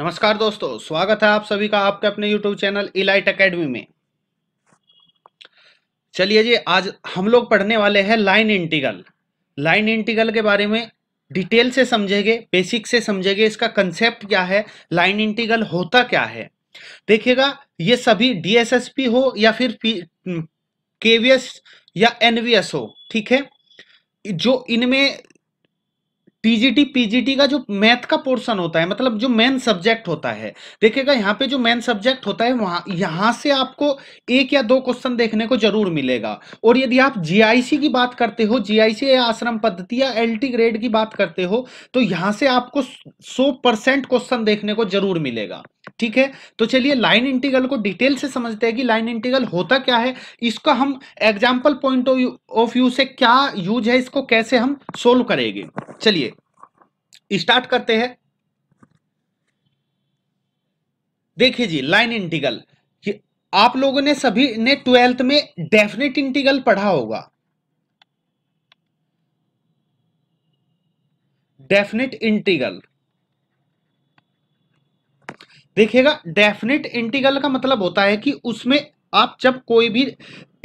नमस्कार दोस्तों स्वागत है आप सभी का आपके अपने यूट्यूब चैनल इलाइट एकेडमी में चलिए जी आज हम लोग पढ़ने वाले हैं लाइन इंटीगल लाइन इंटीगल के बारे में डिटेल से समझेंगे बेसिक से समझेंगे इसका कंसेप्ट क्या है लाइन इंटीगल होता क्या है देखिएगा ये सभी डीएसएसपी हो या फिर केवीएस या एनवीएस हो ठीक है जो इनमें पीजीटी पीजीटी का जो मैथ का पोर्शन होता है मतलब जो मेन सब्जेक्ट होता है देखिएगा यहाँ पे जो मेन सब्जेक्ट होता है वहां यहाँ से आपको एक या दो क्वेश्चन देखने को जरूर मिलेगा और यदि आप जीआईसी की बात करते हो जीआईसी या आश्रम पद्धति या एलटी ग्रेड की बात करते हो तो यहाँ से आपको सौ परसेंट क्वेश्चन देखने को जरूर मिलेगा ठीक है तो चलिए लाइन इंटीगल को डिटेल से समझते हैं कि लाइन इंटीगल होता क्या है इसका हम एग्जाम्पल पॉइंट ऑफ व्यू से क्या यूज है इसको कैसे हम सोल्व करेंगे चलिए स्टार्ट करते हैं देखिए जी लाइन इंटीगल आप लोगों ने सभी ने ट्वेल्थ में डेफिनेट इंटीगल पढ़ा होगा डेफिनेट इंटीगल देखिएगा डेफिनेट इंटीगल का मतलब होता है कि उसमें आप जब कोई भी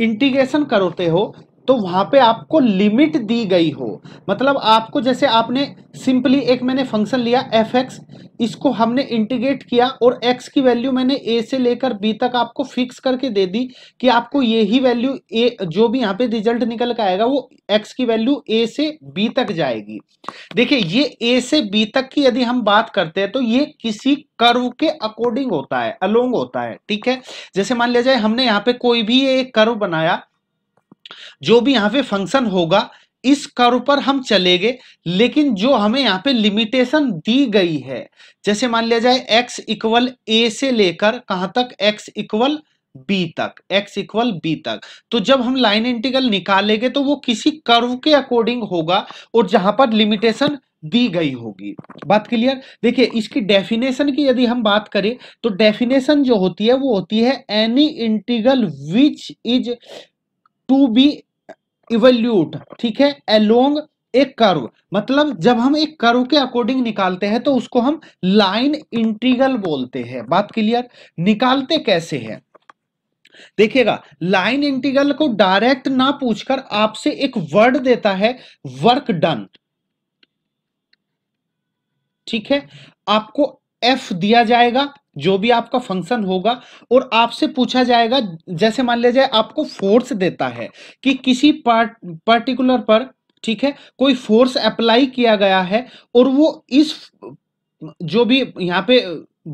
इंटीग्रेशन करते हो तो वहाँ पे आपको लिमिट दी गई हो मतलब आपको जैसे आपने सिंपली एक मैंने फंक्शन लिया एफ एक्स इसको हमने इंटीग्रेट किया और एक्स की वैल्यू मैंने ए से लेकर बी तक आपको फिक्स करके दे दी कि आपको ये ही वैल्यू ए जो भी यहाँ पे रिजल्ट निकल कर आएगा वो एक्स की वैल्यू ए से बी तक जाएगी देखिए ये ए से बी तक की यदि हम बात करते हैं तो ये किसी कर्व के अकॉर्डिंग होता है अलोंग होता है ठीक है जैसे मान लिया जाए हमने यहाँ पे कोई भी एक कर्व बनाया जो भी यहाँ पे फंक्शन होगा इस कर्व पर हम चलेंगे लेकिन जो हमें यहाँ पे लिमिटेशन दी गई है जैसे मान लिया जाए एक्स इक्वल ए से लेकर कहां तक एक्स इक्वल बी तक एक्स इक्वल बी तक तो जब हम लाइन इंटीग्रल निकालेंगे तो वो किसी कर्व के अकॉर्डिंग होगा और जहां पर लिमिटेशन दी गई होगी बात क्लियर देखिए इसकी डेफिनेशन की यदि हम बात करें तो डेफिनेशन जो होती है वो होती है any integral which is to be evaluate ठीक है एलोंग एक कर्व मतलब जब हम एक कर्व के अकॉर्डिंग निकालते हैं तो उसको हम लाइन इंटीग्रल बोलते हैं बात क्लियर निकालते कैसे हैं देखिएगा लाइन इंटीग्रल को डायरेक्ट ना पूछकर आपसे एक वर्ड देता है वर्क डन ठीक है आपको एफ दिया जाएगा जो भी आपका फंक्शन होगा और आपसे पूछा जाएगा जैसे मान लिया जाए आपको फोर्स देता है कि किसी पार्ट पर्टिकुलर पर ठीक है कोई फोर्स अप्लाई किया गया है और वो इस जो भी यहाँ पे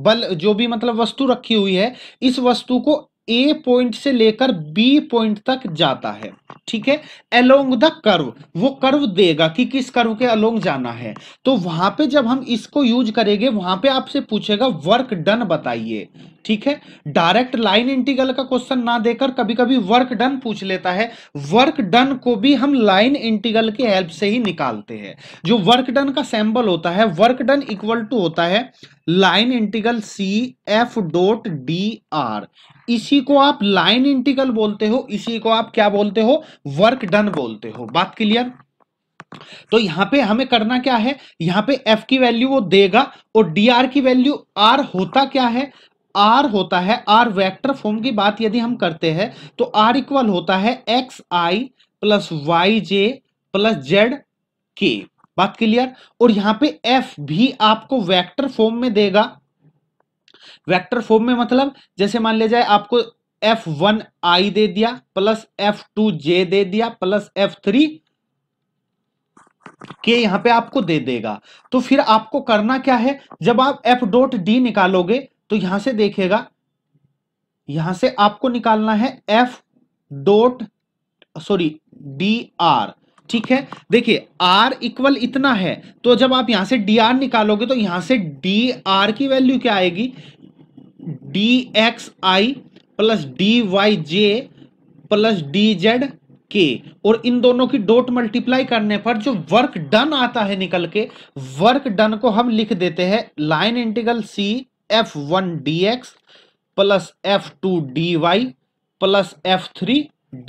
बल जो भी मतलब वस्तु रखी हुई है इस वस्तु को ए पॉइंट से लेकर बी पॉइंट तक जाता है ठीक है अलोंग द कर्व वो कर्व देगा कि किस कर्व के अलोंग जाना है तो वहां पे जब हम इसको यूज करेंगे वहां पे आपसे पूछेगा वर्क डन बताइए ठीक है डायरेक्ट लाइन इंटीग्रल का क्वेश्चन ना देकर कभी कभी वर्क डन पूछ लेता है वर्क डन को भी हम लाइन इंटीग्रल के हेल्प से ही निकालते हैं जो वर्क डन का सैंबल होता है वर्क डन इक्वल टू होता है line integral C F dot d r इसी को आप लाइन इंटीग्रल बोलते हो इसी को आप क्या बोलते हो वर्क डन बोलते हो बात क्लियर तो यहां पे हमें करना क्या है यहां पे f की वैल्यू वो देगा और dr की वैल्यू r होता क्या है आर होता है आर वेक्टर फॉर्म की बात यदि हम करते हैं तो आर इक्वल होता है x i plus y j plus z के बात क्लियर और यहां पे एफ भी आपको वेक्टर फॉर्म में देगा वेक्टर फॉर्म में मतलब जैसे मान ले जाए आपको एफ वन आई दे दिया प्लस एफ टू जे दे दिया प्लस एफ थ्री के यहां पे आपको दे देगा तो फिर आपको करना क्या है जब आप एफ डॉट डी निकालोगे तो यहां से देखेगा यहां से आपको निकालना है F dot sorry d r ठीक है देखिए r इक्वल इतना है तो जब आप यहां से dr निकालोगे तो यहां से dr की वैल्यू क्या आएगी d x i plus d y j plus d z के और इन दोनों की डॉट मल्टीप्लाई करने पर जो वर्क डन आता है निकल के वर्क डन को हम लिख देते हैं line integral C F one d x plus F two d y plus F three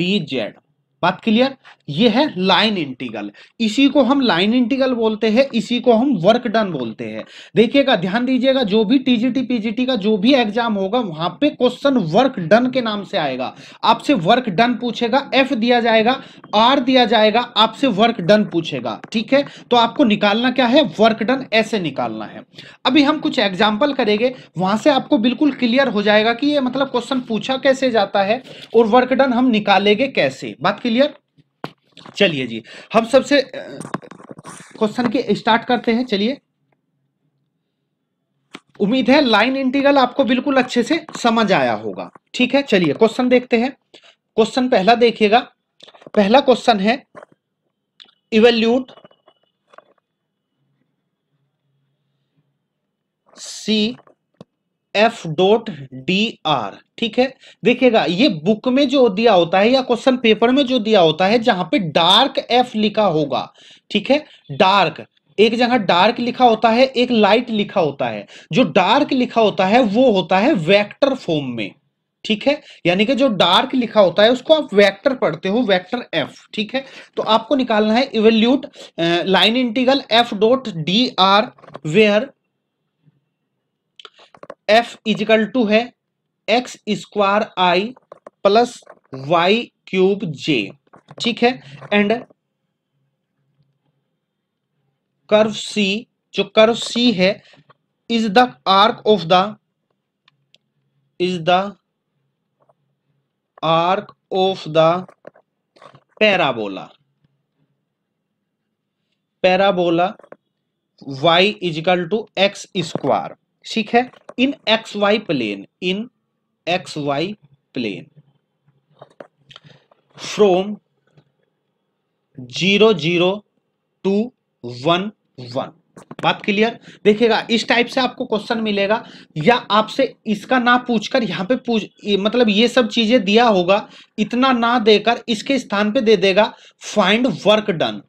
d z बात क्लियर ये है लाइन इंटीगल इसी को हम लाइन इंटीगल बोलते हैं इसी को हम वर्क डन बोलते हैं देखिएगा ध्यान दीजिएगा जो भी टीजीटी पीजीटी का जो भी एग्जाम होगा वहां पे क्वेश्चन वर्क डन के नाम से आएगा आपसे वर्क डन पूछेगा एफ दिया जाएगा आर दिया जाएगा आपसे वर्क डन पूछेगा ठीक है तो आपको निकालना क्या है वर्क डन ऐसे निकालना है अभी हम कुछ एग्जाम्पल करेंगे वहां से आपको बिल्कुल क्लियर हो जाएगा कि ये मतलब क्वेश्चन पूछा कैसे जाता है और वर्क डन हम निकालेंगे कैसे बात क्लियर चलिए जी हम सबसे क्वेश्चन के स्टार्ट करते हैं चलिए उम्मीद है लाइन इंटीग्रल आपको बिल्कुल अच्छे से समझ आया होगा ठीक है चलिए क्वेश्चन देखते हैं क्वेश्चन पहला देखिएगा पहला क्वेश्चन है evaluate C F dot d r ठीक है देखिएगा ये बुक में जो दिया होता है या क्वेश्चन पेपर में जो दिया होता है जहां पे डार्क एफ लिखा होगा ठीक है डार्क एक जगह डार्क लिखा होता है एक लाइट लिखा होता है जो डार्क लिखा होता है वो होता है वेक्टर फॉर्म में ठीक है यानी कि जो डार्क लिखा होता है उसको आप वेक्टर पढ़ते हो वेक्टर एफ ठीक है तो आपको निकालना है evaluate line integral F dot d r where F is equal to है x square i plus y cube j ठीक है एंड कर्व सी जो कर्व सी है is the arc of the is the arc of the parabola parabola y is equal to x square ठीक है in x y plane in x y plane from zero zero to one one बात clear देखिएगा इस type से आपको question मिलेगा या आपसे इसका ना पूछकर यहां पे पूछ मतलब ये सब चीजें दिया होगा इतना ना देकर इसके स्थान पे दे देगा फाइंड वर्क डन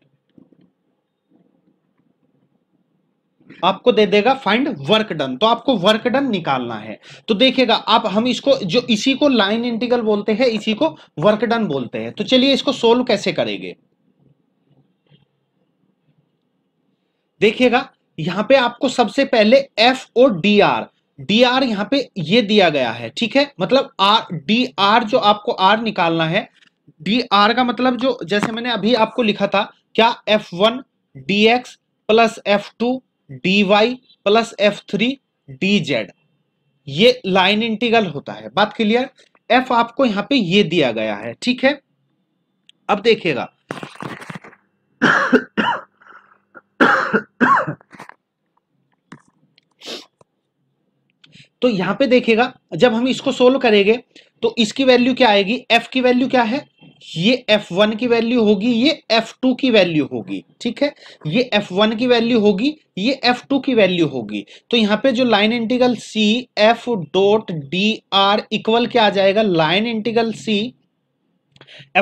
आपको दे देगा फाइंड वर्क डन तो आपको वर्क डन निकालना है तो देखिएगा आप हम इसको जो इसी को लाइन इंटीग्रल बोलते हैं इसी को वर्क डन बोलते हैं तो चलिए इसको सोल्व कैसे करेंगे देखिएगा यहां पे आपको सबसे पहले एफ और डी आर डी आर यहां पे ये दिया गया है ठीक है मतलब आर डी आर जो आपको आर निकालना है डी आर का मतलब जो जैसे मैंने अभी आपको लिखा था क्या F one d x plus F two d y plus F three d z ये लाइन इंटीग्रल होता है बात क्लियर एफ आपको यहां पे ये दिया गया है ठीक है अब देखिएगा तो यहां पे देखिएगा जब हम इसको सोल्व करेंगे तो इसकी वैल्यू क्या आएगी एफ की वैल्यू क्या है ये F1 की वैल्यू होगी ये F2 की वैल्यू होगी ठीक है ये F1 की वैल्यू होगी ये F2 की वैल्यू होगी तो यहाँ पे जो line integral C F dot d r equal क्या आ जाएगा लाइन इंटीग्रल C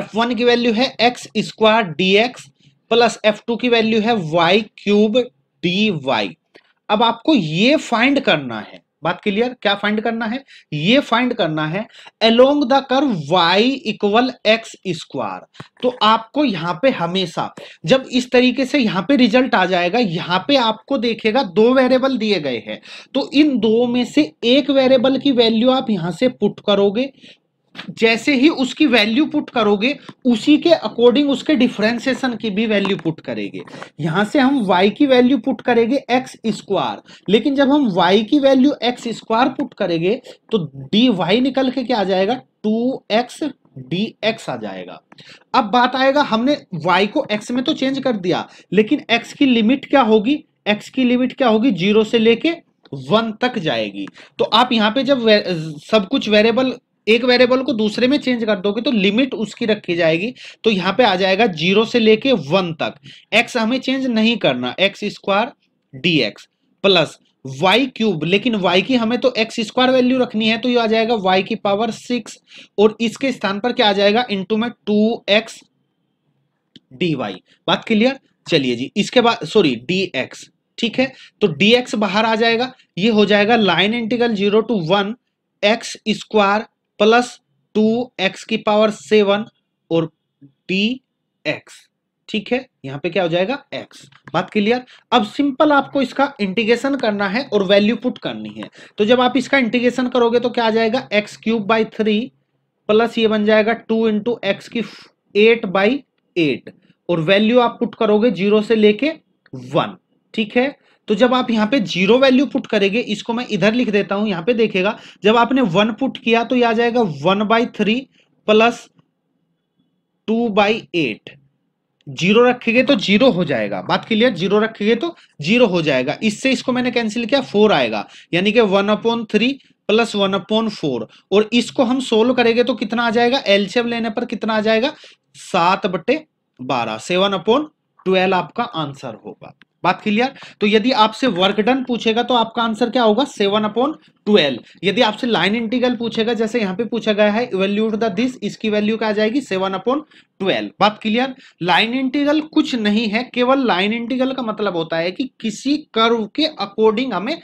F1 की वैल्यू है x square d x plus F two की वैल्यू है वाई क्यूब डी वाई अब आपको ये फाइंड करना है बात क्लियर क्या फाइंड करना है ये फाइंड करना है along the curve y equal x square तो आपको यहाँ पे हमेशा जब इस तरीके से यहाँ पे रिजल्ट आ जाएगा यहाँ पे आपको देखेगा दो वेरिएबल दिए गए हैं तो इन दो में से एक वेरिएबल की वैल्यू आप यहां से पुट करोगे जैसे ही उसकी वैल्यू पुट करोगे उसी के अकॉर्डिंग उसके डिफरेंशिएशन की भी वैल्यू पुट करेंगे यहां से हम y की वैल्यू पुट करेंगे x स्क्वायर लेकिन जब हम y की वैल्यू x स्क्वायर पुट करेंगे तो dy निकल के क्या आ जाएगा 2x dx आ जाएगा अब बात आएगा हमने y को x में तो चेंज कर दिया लेकिन x की लिमिट क्या होगी x की लिमिट क्या होगी जीरो से लेके वन तक जाएगी तो आप यहां पे जब सब कुछ वेरिएबल एक वेरिएबल को दूसरे में चेंज कर दोगे तो लिमिट उसकी रखी जाएगी तो यहां पे आ जाएगा जीरो से लेके वन तक एक्स हमें चेंज नहीं करना x square d x plus y cube लेकिन वाई की हमें तो एक्स स्क्वायर वैल्यू रखनी है तो ये आ जाएगा वाई की पावर सिक्स और इसके स्थान पर क्या आ जाएगा इंटू में टू एक्स डी वाई बात क्लियर चलिए जी इसके बाद सॉरी डी एक्स ठीक है तो डी एक्स बाहर आ जाएगा ये हो जाएगा line integral zero to one x square plus two x की पावर सेवन और डी एक्स ठीक है यहां पे क्या हो जाएगा x बात क्लियर अब सिंपल आपको इसका इंटीग्रेशन करना है और वैल्यू पुट करनी है तो जब आप इसका इंटीग्रेशन करोगे तो क्या आ जाएगा x cube by three plus ये बन जाएगा टू इंटू एक्स की एट बाई एट और वैल्यू आप पुट करोगे जीरो से लेके वन ठीक है तो जब आप यहाँ पे जीरो वैल्यू पुट करेंगे इसको मैं इधर लिख देता हूं यहाँ पे देखेगा जब आपने वन पुट किया तो यह आ जाएगा one by three plus two by eight zero रखेंगे तो जीरो हो जाएगा बात क्लियर जीरो रखेंगे तो जीरो हो जाएगा इससे इसको मैंने कैंसिल किया फोर आएगा यानी कि one upon three plus one upon four और इसको हम सोल्व करेंगे तो कितना आ जाएगा एलसीएम लेने पर कितना आ जाएगा सात बटे बारह सेवन अपॉन ट्वेल्व आपका आंसर होगा बात क्लियर तो यदि आपसे वर्क डन पूछेगा तो आपका आंसर क्या होगा सेवन अपॉन ट्वेल्व यदि आपसे लाइन इंटीग्रल पूछेगा जैसे यहां पे पूछा गया है इवेल्यूट द दिस इसकी वैल्यू क्या आ जाएगी सेवन अपॉन ट्वेल्व बात क्लियर लाइन इंटीग्रल कुछ नहीं है केवल लाइन इंटीग्रल का मतलब होता है कि किसी कर्व के अकॉर्डिंग हमें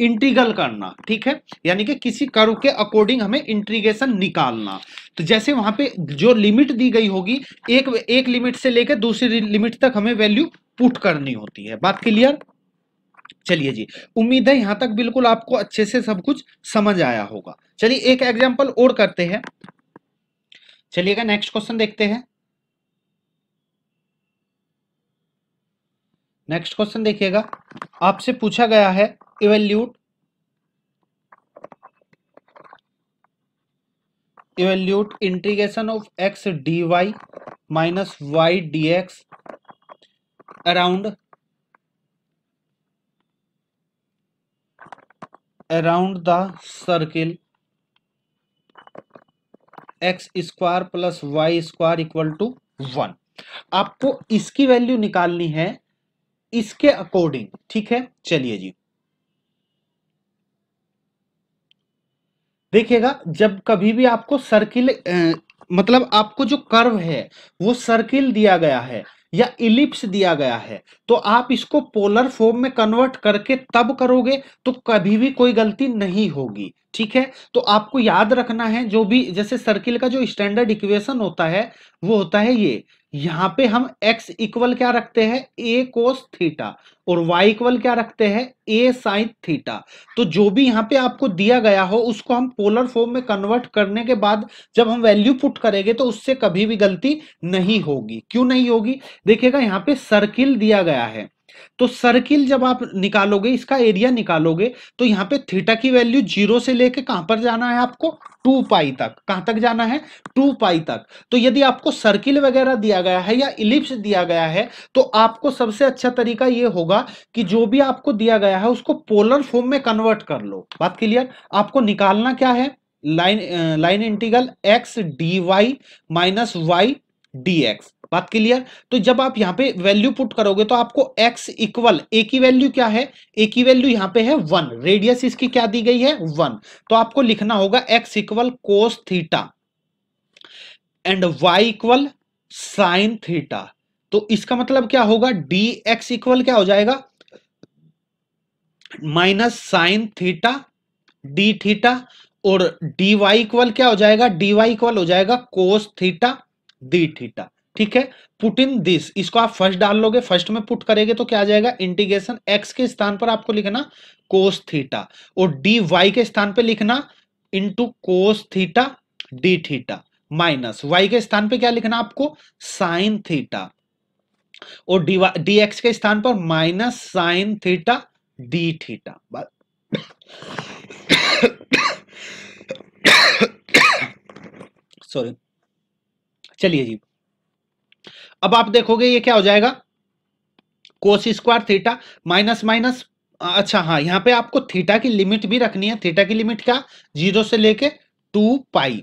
इंटीग्रल करना ठीक है यानी कि किसी कर्व के अकॉर्डिंग हमें इंटीग्रेशन निकालना तो जैसे वहां पे जो लिमिट दी गई होगी एक एक लिमिट से लेकर दूसरी लिमिट तक हमें वैल्यू पुट करनी होती है बात क्लियर चलिए जी उम्मीद है यहां तक बिल्कुल आपको अच्छे से सब कुछ समझ आया होगा चलिए एक एग्जाम्पल और करते हैं चलिएगा नेक्स्ट क्वेश्चन देखते हैं नेक्स्ट क्वेश्चन देखिएगा आपसे पूछा गया है evaluate evaluate integration of x d y minus y d x around around the circle x square plus y square equal to one आपको इसकी वैल्यू निकालनी है इसके अकॉर्डिंग ठीक है चलिए जी देखिएगा जब कभी भी आपको सर्किल मतलब आपको जो कर्व है वो सर्किल दिया गया है या इलिप्स दिया गया है तो आप इसको पोलर फॉर्म में कन्वर्ट करके तब करोगे तो कभी भी कोई गलती नहीं होगी ठीक है तो आपको याद रखना है जो भी जैसे सर्किल का जो स्टैंडर्ड इक्वेशन होता है वो होता है ये यहां पे हम x इक्वल क्या रखते हैं a कोस थीटा और y इक्वल क्या रखते हैं a साइन थीटा तो जो भी यहां पे आपको दिया गया हो उसको हम पोलर फॉर्म में कन्वर्ट करने के बाद जब हम वैल्यू पुट करेंगे तो उससे कभी भी गलती नहीं होगी क्यों नहीं होगी देखिएगा यहाँ पे सर्किल दिया गया है तो सर्किल जब आप निकालोगे इसका एरिया निकालोगे तो यहाँ पे थीटा की वैल्यू जीरो से लेके कहां पर जाना है आपको टू पाई तक कहां तक जाना है टू पाई तक तो यदि आपको सर्किल वगैरह दिया गया है या इलिप्स दिया गया है तो आपको सबसे अच्छा तरीका यह होगा कि जो भी आपको दिया गया है उसको पोलर फॉर्म में कन्वर्ट कर लो बात क्लियर आपको निकालना क्या है line line integral x d y minus y d x बात क्लियर तो जब आप यहाँ पे वैल्यू पुट करोगे तो आपको एक्स इक्वल ए की वैल्यू क्या है ए की वैल्यू यहाँ पे है वन रेडियस इसकी क्या दी गई है वन तो आपको लिखना होगा x equal cos theta and y equal sine theta तो इसका मतलब क्या होगा डी एक्स इक्वल क्या हो जाएगा minus sine theta d theta और डी वाई इक्वल क्या हो जाएगा डी वाई इक्वल हो जाएगा कोस थीटा डी थीटा ठीक है पुट इन दिस इसको आप फर्स्ट डाल लोगे फर्स्ट में पुट करेंगे तो क्या आ जाएगा इंटीग्रेशन एक्स के स्थान पर आपको लिखना कोस थीटा और डी वाई के स्थान पर लिखना into cos theta d theta minus y के स्थान पर क्या लिखना आपको साइन थीटा और डी डी एक्स के स्थान पर minus sine theta d theta sorry चलिए जी अब आप देखोगे ये क्या हो जाएगा cos square theta minus minus अच्छा हाँ यहाँ पे आपको थीटा की लिमिट भी रखनी है थीटा की लिमिट क्या जीरो से लेके टू पाई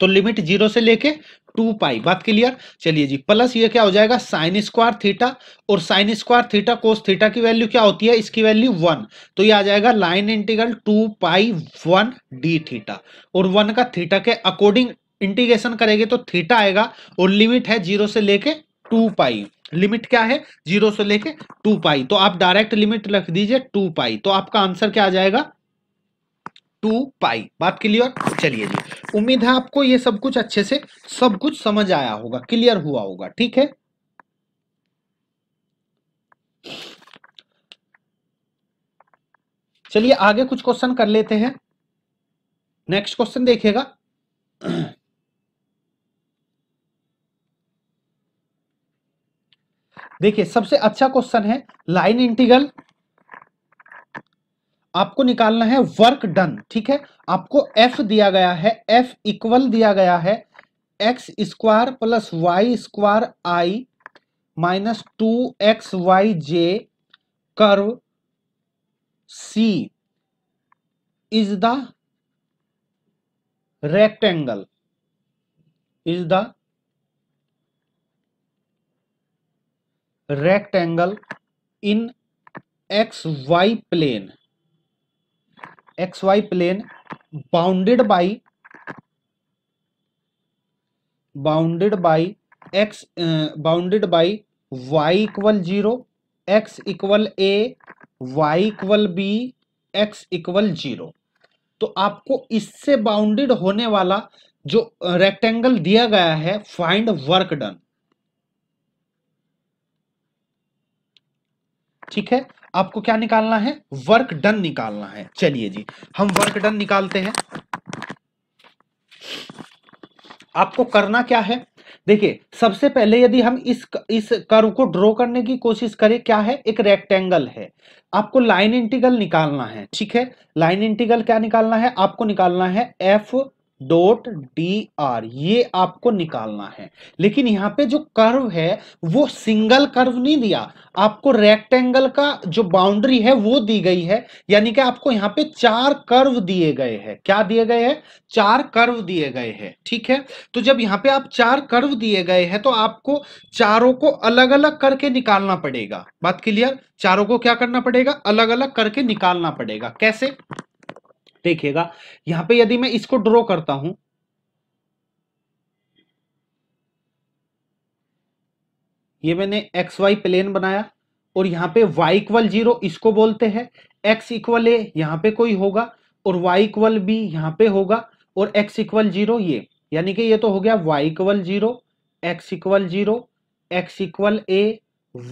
तो लिमिट जीरो से लेके टू पाई बात क्लियर चलिए जी प्लस ये क्या हो जाएगा साइन स्क्वायर थीटा और sine square theta cos theta की वैल्यू क्या होती है इसकी वैल्यू वन तो ये आ जाएगा line integral two pi one d theta और वन का थीटा के अकॉर्डिंग इंटीग्रेशन करेंगे तो थीटा आएगा और लिमिट है जीरो से लेके टू पाई लिमिट क्या है जीरो से लेके टू पाई तो आप डायरेक्ट लिमिट रख दीजिए टू पाई तो आपका आंसर क्या आ जाएगा टू पाई बात क्लियर चलिए जी उम्मीद है आपको ये सब कुछ अच्छे से सब कुछ समझ आया होगा क्लियर हुआ होगा ठीक है चलिए आगे कुछ क्वेश्चन कर लेते हैं नेक्स्ट क्वेश्चन देखिएगा देखिए सबसे अच्छा क्वेश्चन है लाइन इंटीगल आपको निकालना है वर्क डन ठीक है आपको एफ दिया गया है एफ इक्वल दिया गया है x square plus y square i minus two x y j curve c is the rectangle is the rectangle in x y plane x y plane bounded by bounded by x bounded by y equal zero x equal a y equal b x equal zero तो आपको इससे bounded होने वाला जो rectangle uh, दिया गया है find work done ठीक है आपको क्या निकालना है वर्क डन निकालना है चलिए जी हम वर्क डन निकालते हैं आपको करना क्या है देखिए सबसे पहले यदि हम इस इस कर्व को ड्रॉ करने की कोशिश करें क्या है एक रेक्टेंगल है आपको लाइन इंटीग्रल निकालना है ठीक है लाइन इंटीग्रल क्या निकालना है आपको निकालना है एफ डोट डी आर ये आपको निकालना है लेकिन यहाँ पे जो कर्व है वो सिंगल कर्व नहीं दिया आपको रेक्टेंगल का जो बाउंड्री है वो दी गई है यानी कि आपको यहाँ पे चार कर्व दिए गए हैं क्या दिए गए हैं चार कर्व दिए गए हैं ठीक है तो जब यहाँ पे आप चार कर्व दिए गए हैं तो आपको चारों को अलग अलग करके निकालना पड़ेगा बात क्लियर चारों को क्या करना पड़ेगा अलग अलग करके निकालना पड़ेगा कैसे देखिएगा यहां पे यदि मैं इसको ड्रॉ करता हूं ये मैंने एक्स वाई प्लेन बनाया और यहां पे y इक्वल जीरो इसको बोलते हैं x इक्वल ए यहां पे कोई होगा और y इक्वल बी यहां पे होगा और x इक्वल जीरो ये यानी कि ये तो हो गया y equal zero x equal zero x equal a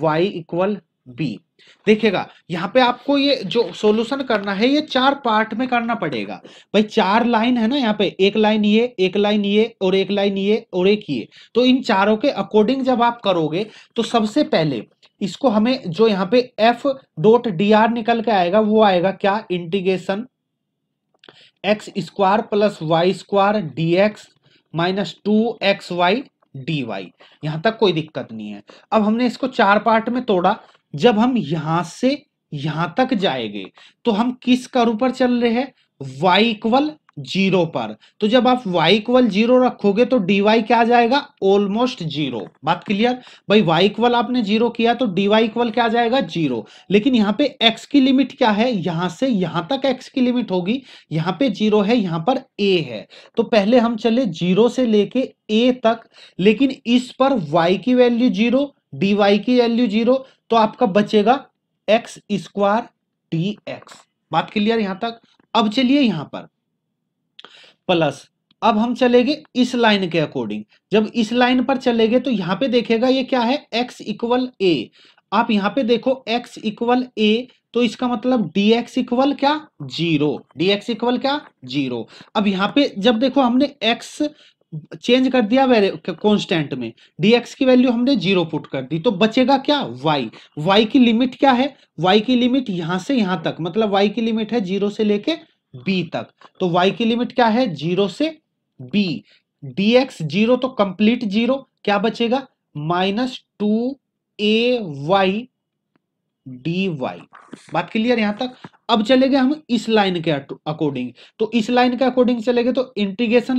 y equal b देखिएगा यहाँ पे आपको ये जो सॉल्यूशन करना है ये चार पार्ट में करना पड़ेगा भाई चार लाइन है ना यहाँ पे एक लाइन ये एक लाइन ये और एक लाइन ये और एक ये तो इन चारों के अकॉर्डिंग जब आप करोगे तो सबसे पहले इसको हमें जो यहाँ पे एफ डॉट डी आर निकल के आएगा वो आएगा क्या integration x square plus y square d x minus two x y d y यहां तक कोई दिक्कत नहीं है अब हमने इसको चार पार्ट में तोड़ा जब हम यहां से यहां तक जाएंगे तो हम किस कर ऊपर चल रहे हैं वाई इक्वल जीरो पर तो जब आप y इक्वल जीरो रखोगे तो dy क्या आ जाएगा ऑलमोस्ट जीरो बात क्लियर भाई y इक्वल आपने जीरो किया तो dy इक्वल क्या आ जाएगा जीरो लेकिन यहां पे x की लिमिट क्या है यहां से यहां तक x की लिमिट होगी यहां पे जीरो है यहां पर a है तो पहले हम चले जीरो से लेके a तक लेकिन इस पर y की वैल्यू जीरो dy की वैल्यू जीरो तो आपका बचेगा एक्स स्क्वायर टी एक्स बात क्लियर यहां तक अब चलिए यहां पर प्लस अब हम चलेंगे इस लाइन के अकॉर्डिंग जब इस लाइन पर चलेंगे तो यहां पे देखेगा ये क्या है x इक्वल ए आप यहां पे देखो x इक्वल ए तो इसका मतलब dx इक्वल क्या जीरो dx इक्वल क्या जीरो अब यहां पे जब देखो हमने x चेंज कर दिया कॉन्स्टेंट में dx की वैल्यू हमने जीरो पुट कर दी तो बचेगा क्या y y की लिमिट क्या है y की लिमिट यहां से यहां तक मतलब y की लिमिट है जीरो से लेके b तक तो y की लिमिट क्या है जीरो से b dx जीरो तो कंप्लीट जीरो क्या बचेगा minus two a y d y बात क्लियर यहां तक अब चले गए हम इस लाइन के अकॉर्डिंग तो इस लाइन के अकॉर्डिंग चले गए तो इंटीग्रेशन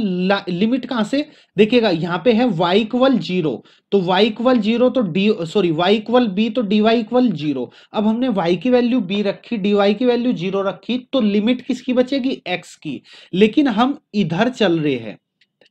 लिमिट कहां से देखिएगा यहां पे है वाई इक्वल जीरो तो वाई इक्वल जीरो तो d sorry y equal b तो डी वाई इक्वल जीरो अब हमने वाई की वैल्यू बी रखी डी वाई की वैल्यू जीरो रखी तो लिमिट किसकी बचेगी एक्स की लेकिन हम इधर चल रहे हैं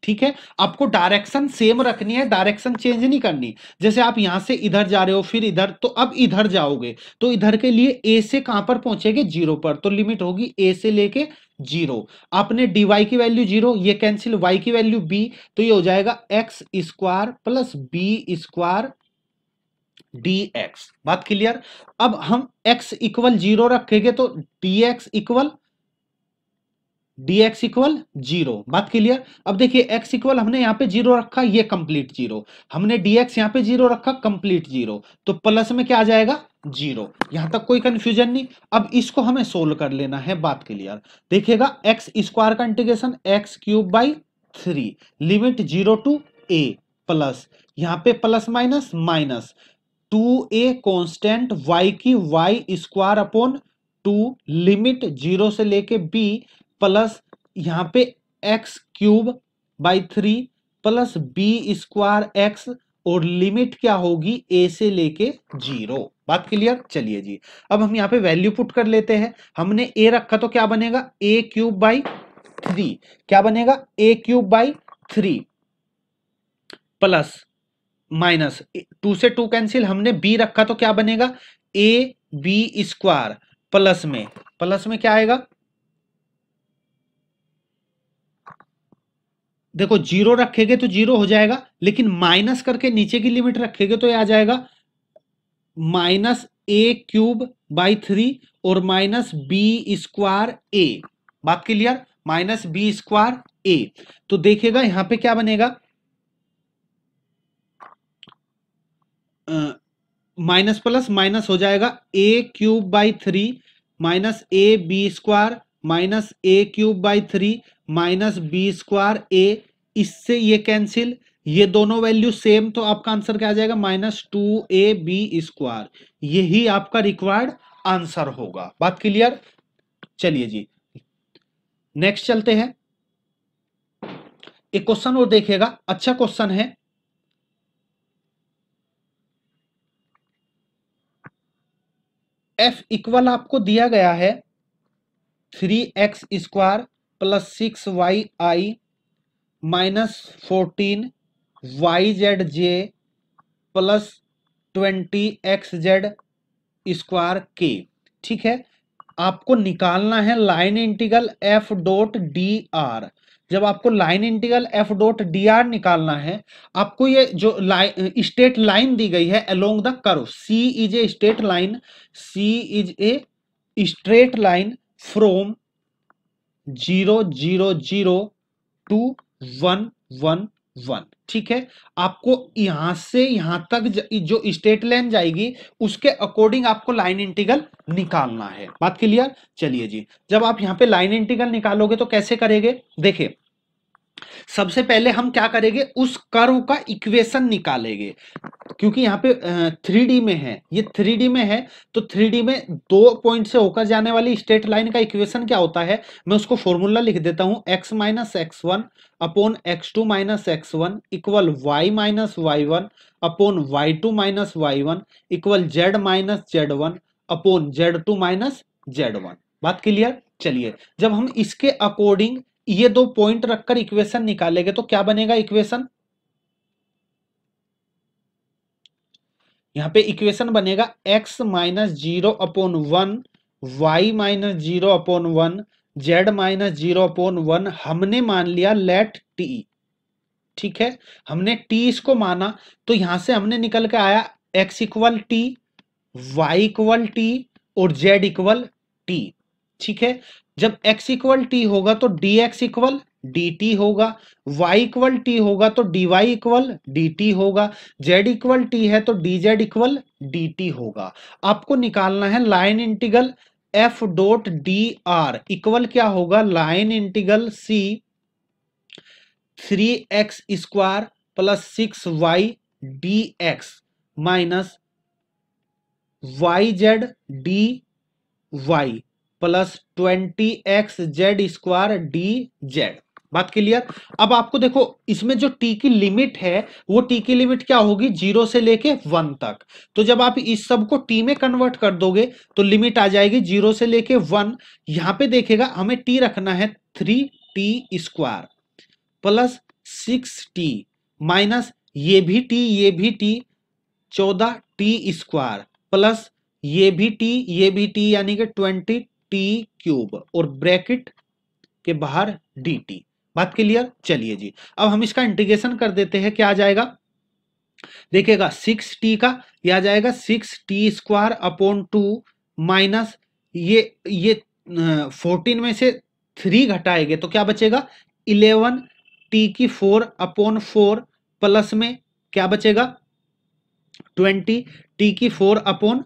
ठीक है आपको डायरेक्शन सेम रखनी है डायरेक्शन चेंज नहीं करनी जैसे आप यहां से इधर जा रहे हो फिर इधर तो अब इधर जाओगे तो इधर के लिए ए से कहां पर पहुंचेगे जीरो पर तो लिमिट होगी ए से लेके जीरो आपने डीवाई की वैल्यू जीरो ये कैंसिल वाई की वैल्यू बी तो ये हो जाएगा x square plus b square d x बात क्लियर अब हम एक्स इक्वल जीरो रखेंगे तो d x equal d x equal zero बात क्लियर अब देखिए एक्स इक्वल हमने यहाँ पे जीरो रखा ये कंप्लीट जीरो हमने डी एक्स यहाँ पे जीरो रखा कंप्लीट जीरो तो प्लस में क्या आ जाएगा जीरो यहां तक कोई कंफ्यूजन नहीं अब इसको हमें सोल्व कर लेना है बात क्लियर देखिएगा एक्स स्क्वायर का integration x cube by three limit zero to a plus यहाँ पे plus minus minus two a constant y की y square upon two limit zero से लेके बी प्लस यहाँ पे x cube by three plus b square x और limit क्या होगी ए से लेके जीरो बात क्लियर चलिए जी अब हम यहाँ पे वैल्यू पुट कर लेते हैं हमने ए रखा तो क्या बनेगा ए क्यूब बाई थ्री क्या बनेगा a cube by three plus minus two से टू कैंसिल हमने बी रखा तो क्या बनेगा ए बी स्क्वायर प्लस में प्लस में क्या आएगा देखो जीरो रखेंगे तो जीरो हो जाएगा लेकिन माइनस करके नीचे की लिमिट रखेंगे तो ये आ जाएगा minus a cube by three और माइनस बी स्क्वायर ए बात clear minus b square a तो देखेगा यहां पे क्या बनेगा माइनस प्लस माइनस हो जाएगा a cube by three minus a b square minus a cube by three minus b square a इससे ये कैंसिल ये दोनों वैल्यू सेम तो आपका आंसर क्या आ जाएगा minus two a b square यही आपका रिक्वायर्ड आंसर होगा बात क्लियर चलिए जी नेक्स्ट चलते हैं एक क्वेश्चन और देखेगा अच्छा क्वेश्चन है एफ इक्वल आपको दिया गया है three x square plus six y i minus fourteen y z j plus twenty x z square के ठीक है आपको निकालना है line integral f dot d r जब आपको line integral f dot d r निकालना है आपको ये जो लाइन स्टेट लाइन दी गई है along the curve c is a state line c is a straight line from zero zero zero to one one one ठीक है आपको यहां से यहां तक जो स्टेट लाइन जाएगी उसके अकॉर्डिंग आपको लाइन इंटीगल निकालना है बात क्लियर चलिए जी जब आप यहां पे लाइन इंटीगल निकालोगे तो कैसे करेंगे देखिए सबसे पहले हम क्या करेंगे उस कर्व का इक्वेशन निकालेंगे क्योंकि यहाँ पे थ्री डी में है ये थ्री डी में है तो थ्री डी में दो पॉइंट से होकर जाने वाली स्ट्रेट लाइन का इक्वेशन क्या होता है मैं उसको फॉर्मूला लिख देता हूँ x minus x one upon x two minus x one equal y minus y one upon y two minus y one equal z minus z one upon z two minus z one बात clear चलिए जब हम इसके according ये दो point रखकर equation निकालेंगे तो क्या बनेगा इक्वेशन यहां पे इक्वेशन बनेगा x minus zero upon one y minus zero upon one z minus zero upon one हमने मान लिया लेट टी ठीक है हमने टी इसको माना तो यहां से हमने निकल के आया x equal t y equal t और जेड इक्वल टी ठीक है जब x इक्वल टी होगा तो d x equal d t होगा y इक्वल टी होगा तो d y equal d t होगा z इक्वल टी है तो d z equal d t होगा आपको निकालना है line integral F dot d r equal क्या होगा line integral c three x square plus six Y d x minus y z d y plus twenty x z square d z बात clear अब आपको देखो इसमें जो T की limit है वो टी की लिमिट क्या होगी जीरो से लेके वन तक तो जब आप इस सब को टी में कन्वर्ट कर दोगे तो लिमिट आ जाएगी जीरो से लेके वन यहां पे देखेगा हमें टी रखना है three t square plus six t minus ये भी टी ये भी टी चौदह टी स्क्वायर प्लस ये भी टी ये भी टी यानी कि ट्वेंटी टी क्यूब और ब्रैकेट के बाहर डी टी बात क्लियर चलिए जी अब हम इसका इंटीग्रेशन कर देते हैं क्या आ जाएगा देखिएगा सिक्स टी का यह आ जाएगा six t square upon two minus ये ये फोर्टीन में से थ्री घटाएंगे तो क्या बचेगा इलेवन टी की फोर अपॉन फोर प्लस में क्या बचेगा ट्वेंटी टी की फोर अपॉन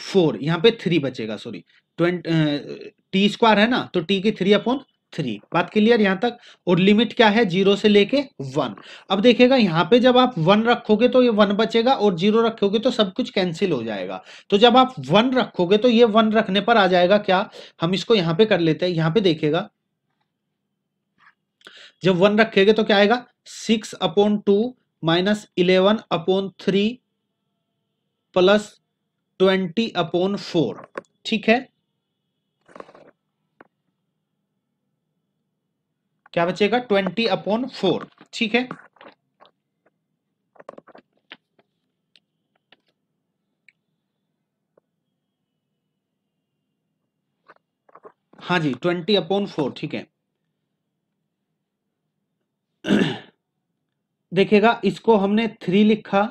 फोर यहाँ पे थ्री बचेगा सॉरी टी स्क्वायर है ना तो टी की थ्री अपॉन थ्री बात क्लियर यहां तक और लिमिट क्या है जीरो से लेके वन अब देखिएगा यहां पे जब आप वन रखोगे तो ये वन बचेगा और जीरो रखोगे तो सब कुछ कैंसिल हो जाएगा तो जब आप वन रखोगे तो ये वन रखने पर आ जाएगा क्या हम इसको यहां पे कर लेते हैं यहां पे देखेगा जब वन रखेंगे तो क्या आएगा six upon two minus eleven upon three plus twenty upon four ठीक है क्या बचेगा ट्वेंटी अपॉन फोर ठीक है हाँ जी ट्वेंटी अपॉन फोर ठीक है देखिएगा इसको हमने थ्री लिखा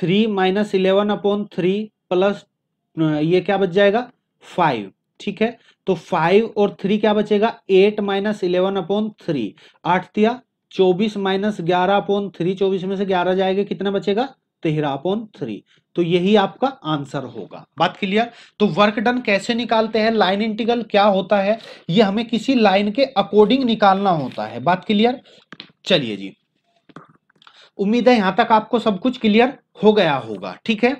three minus eleven upon three plus ये क्या बच जाएगा फाइव ठीक है तो फाइव और थ्री क्या बचेगा eight minus eleven upon three आठ दिया चौबीस माइनस ग्यारह अपॉन थ्री चौबीस में से ग्यारह जाएगा कितना बचेगा तेरह अपॉन थ्री तो यही आपका आंसर होगा बात क्लियर तो वर्क डन कैसे निकालते हैं लाइन इंटीग्रल क्या होता है ये हमें किसी लाइन के अकॉर्डिंग निकालना होता है बात क्लियर चलिए जी उम्मीद है यहां तक आपको सब कुछ क्लियर हो गया होगा ठीक है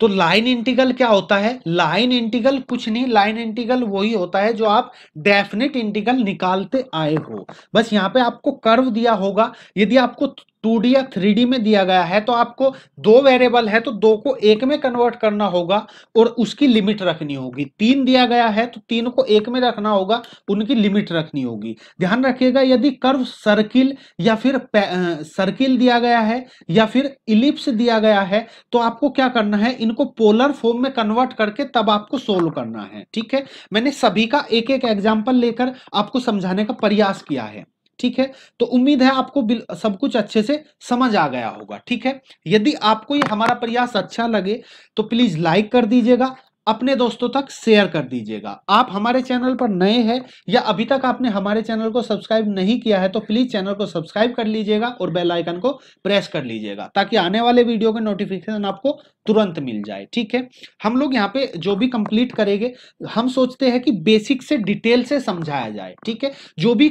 तो लाइन इंटीग्रल क्या होता है लाइन इंटीग्रल कुछ नहीं लाइन इंटीग्रल वही होता है जो आप डेफिनेट इंटीग्रल निकालते आए हो बस यहाँ पे आपको कर्व दिया होगा यदि आपको टू डी या थ्री डी में दिया गया है तो आपको दो वेरिएबल है तो दो को एक में कन्वर्ट करना होगा और उसकी लिमिट रखनी होगी तीन दिया गया है तो तीन को एक में रखना होगा उनकी लिमिट रखनी होगी ध्यान रखिएगा यदि कर्व सर्किल या फिर सर्किल दिया गया है या फिर इलिप्स दिया गया है तो आपको क्या करना है इनको पोलर फॉर्म में कन्वर्ट करके तब आपको सोल्व करना है ठीक है मैंने सभी का एक एक एग्जाम्पल लेकर आपको समझाने का प्रयास किया है ठीक है तो उम्मीद है आपको सब कुछ अच्छे से समझ आ गया होगा ठीक है यदि आपको ये हमारा प्रयास अच्छा लगे तो प्लीज लाइक कर दीजिएगा अपने दोस्तों तक शेयर कर दीजिएगा आप हमारे चैनल पर नए हैं या अभी तक आपने हमारे चैनल को सब्सक्राइब नहीं किया है तो प्लीज चैनल को सब्सक्राइब कर लीजिएगा और बेल आइकन को प्रेस कर लीजिएगा ताकि आने वाले वीडियो के नोटिफिकेशन आपको तुरंत मिल जाए ठीक है हम लोग यहाँ पे जो भी कंप्लीट करेंगे हम सोचते हैं कि बेसिक से डिटेल से समझाया जाए ठीक है जो भी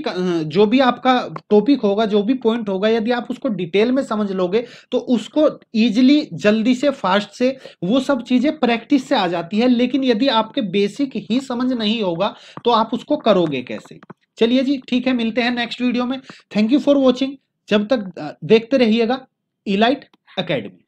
जो भी आपका टॉपिक होगा जो भी पॉइंट होगा यदि आप उसको डिटेल में समझ लोगे तो उसको ईजिली जल्दी से फास्ट से वो सब चीजें प्रैक्टिस से आ जाती है है लेकिन यदि आपके बेसिक ही समझ नहीं होगा तो आप उसको करोगे कैसे चलिए जी ठीक है मिलते हैं नेक्स्ट वीडियो में थैंक यू फॉर वॉचिंग जब तक देखते रहिएगा इलाइट अकेडमी